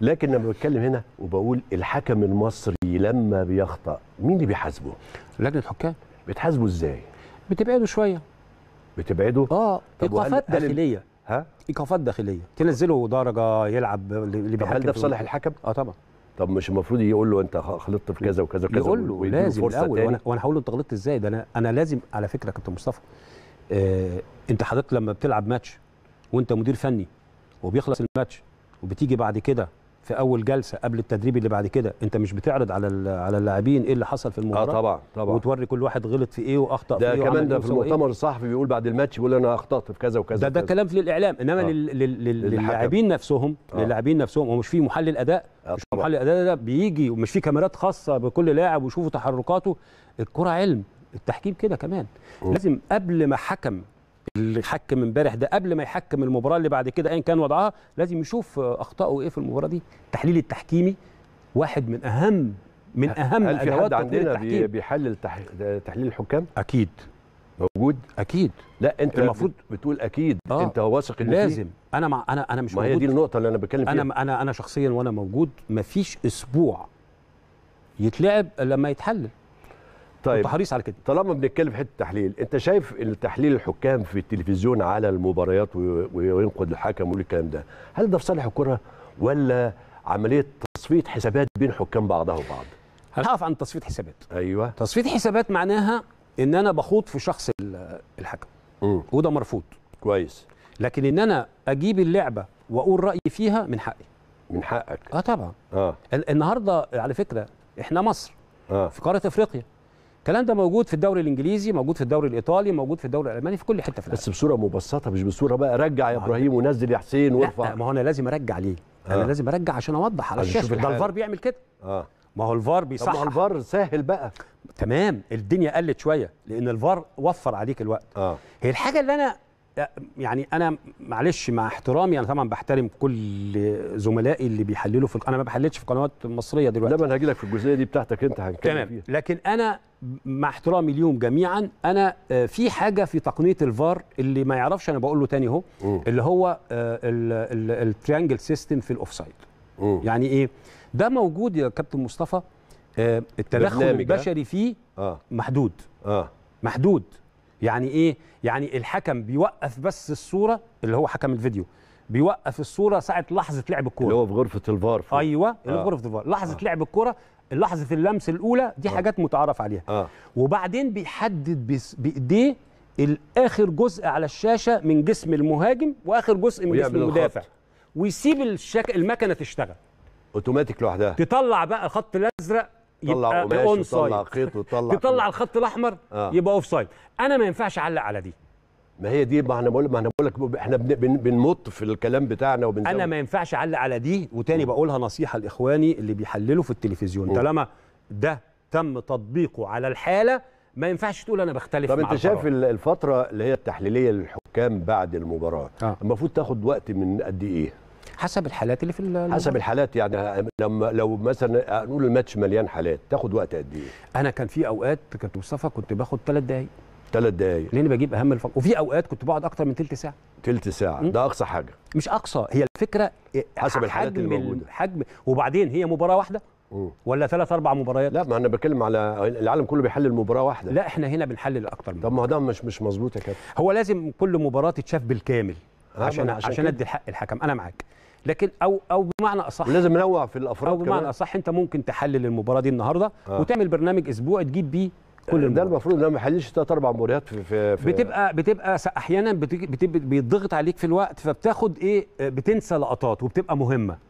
لكن لما بتكلم هنا وبقول الحكم المصري لما بيخطأ مين اللي بيحاسبه؟ لجنه الحكام بتحاسبه ازاي؟ بتبعده شويه بتبعده؟ اه ايقافات داخليه ها؟ ايقافات داخليه تنزله درجه يلعب اللي بيحكم هل ده في صالح الحكم؟ اه طبعا طب مش المفروض يقول له انت خلطت في كذا وكذا وكذا يقول له لازم الاول وانا وانا هقول له انت غلطت ازاي ده انا انا لازم على فكره كابتن مصطفى آه انت حضرتك لما بتلعب ماتش وانت مدير فني وبيخلص الماتش وبتيجي بعد كده في اول جلسه قبل التدريب اللي بعد كده انت مش بتعرض على على اللاعبين ايه اللي حصل في المباراه اه طبعا طبعا وتوري كل واحد غلط في ايه واخطا في إيه, ايه ده كمان ده في المؤتمر إيه؟ الصحفي بيقول بعد الماتش بيقول انا اخطات في كذا وكذا ده ده كلام للاعلام انما آه. للاعبين نفسهم آه. للاعبين نفسهم ومش في محلل اداء آه مش محلل اداء ده بيجي ومش في كاميرات خاصه بكل لاعب ويشوفوا تحركاته الكره علم التحكيم كده كمان م. لازم قبل ما حكم اللي حكم امبارح ده قبل ما يحكم المباراه اللي بعد كده ايا كان وضعها لازم يشوف اخطائه ايه في المباراه دي التحليل التحكيمي واحد من اهم من اهم هل في حد عندنا بيحلل تحليل الحكام اكيد موجود اكيد لا انت المفروض بتقول اكيد آه. انت واثق ان لازم انا مع انا انا مش ما موجود. هي دي النقطه اللي انا بتكلم فيها انا انا انا شخصيا وانا موجود مفيش اسبوع يتلعب لما يتحلل طيب حريص على كده طالما بنتكلم في حته التحليل انت شايف التحليل الحكام في التلفزيون على المباريات وينقد الحكم والكلام ده هل ده في صالح الكره ولا عمليه تصفيه حسابات بين حكام بعضها وبعض هقف عن تصفيه حسابات ايوه تصفيه حسابات معناها ان انا بخوض في شخص الحكم م. وده مرفوض كويس لكن ان انا اجيب اللعبه واقول رايي فيها من حقي من حقك اه طبعا اه النهارده على فكره احنا مصر آه. في قاره افريقيا الكلام ده موجود في الدوري الانجليزي موجود في الدوري الايطالي موجود في الدوري الالماني في كل حته في العالم بس بصوره مبسطه مش بصوره بقى رجع يا ابراهيم ونزل يا حسين وارفع ما هو انا لازم ارجع ليه آه. انا لازم ارجع عشان اوضح على الشاشه ده الفار بيعمل كده اه ما هو الفار بيصحح طب ما الفار سهل بقى تمام الدنيا قلت شويه لان الفار وفر عليك الوقت آه. هي الحاجه اللي انا يعني انا معلش مع احترامي انا طبعا بحترم كل زملائي اللي بيحللوا في انا ما بحللش في قنوات مصريه دلوقتي لا انا هاجي لك في الجزئيه دي بتاعتك انت هنتكلم فيها لكن انا مع احترامي ليهم جميعا انا آه، في حاجه في تقنيه الفار اللي ما يعرفش انا بقول له تاني اهو اللي هو آه، التريانجل سيستم في الاوفسايد يعني ايه ده موجود يا كابتن مصطفى آه، التدخل البشري فيه آه. محدود آه. محدود يعني ايه يعني الحكم بيوقف بس الصوره اللي هو حكم الفيديو بيوقف الصوره ساعه لحظه لعب الكوره اللي هو في غرفه الفار فوق. ايوه اللي آه. اللي غرفه الفار لحظه آه. لعب الكوره لحظه اللمس الاولى دي آه. حاجات متعارف عليها آه. وبعدين بيحدد بايديه الاخر جزء على الشاشه من جسم المهاجم واخر جزء من جسم المدافع الخط. ويسيب الشك... المكنه تشتغل اوتوماتيك لوحدها تطلع بقى خط الازرق يطلع اون سايد خيط ويطلع يطلع الخط الاحمر آه. يبقى اوف سايد انا ما ينفعش اعلق على دي ما هي دي ما احنا بقول ما احنا بقول لك احنا بنمط في الكلام بتاعنا وبنزود انا ما ينفعش اعلق على دي وتاني بقولها نصيحه لاخواني اللي بيحللوا في التلفزيون طالما ده تم تطبيقه على الحاله ما ينفعش تقول انا بختلف طب مع انت شايف الفتره اللي هي التحليليه للحكام بعد المباراه آه. المفروض تاخد وقت من قد ايه حسب الحالات اللي في الوقت. حسب الحالات يعني لما لو مثلا نقول الماتش مليان حالات تاخد وقت قد ايه انا كان في اوقات كابتن مصطفى كنت باخد ثلاث دقايق ثلاث دقايق لان بجيب اهم الفق وفي اوقات كنت بقعد اكتر من ثلث ساعه ثلث ساعه م? ده اقصى حاجه مش اقصى هي الفكره إيه، حسب الحالات اللي موجوده حجم وبعدين هي مباراه واحده ولا ثلاث اربع مباريات لا ما انا بتكلم على العالم كله بيحلل مباراه واحده لا احنا هنا بنحلل اكتر من طب ما هو ده مش مش مظبوط يا كابتن هو لازم كل مباراه تتشاف بالكامل عشان عشان, عشان ادي الحق الحكم انا معاك لكن او او بمعنى اصح لازم ننوع في الافراد او بمعنى كمان. اصح انت ممكن تحلل المباراه دي النهارده آه. وتعمل برنامج اسبوعي تجيب بيه كل آه، ده المفروض ان ما يحللش ثلاث اربع مباريات في, في, بتبقى بتبقى احيانا بتبقى بيتضغط عليك في الوقت فبتاخد ايه آه، بتنسى لقطات وبتبقى مهمه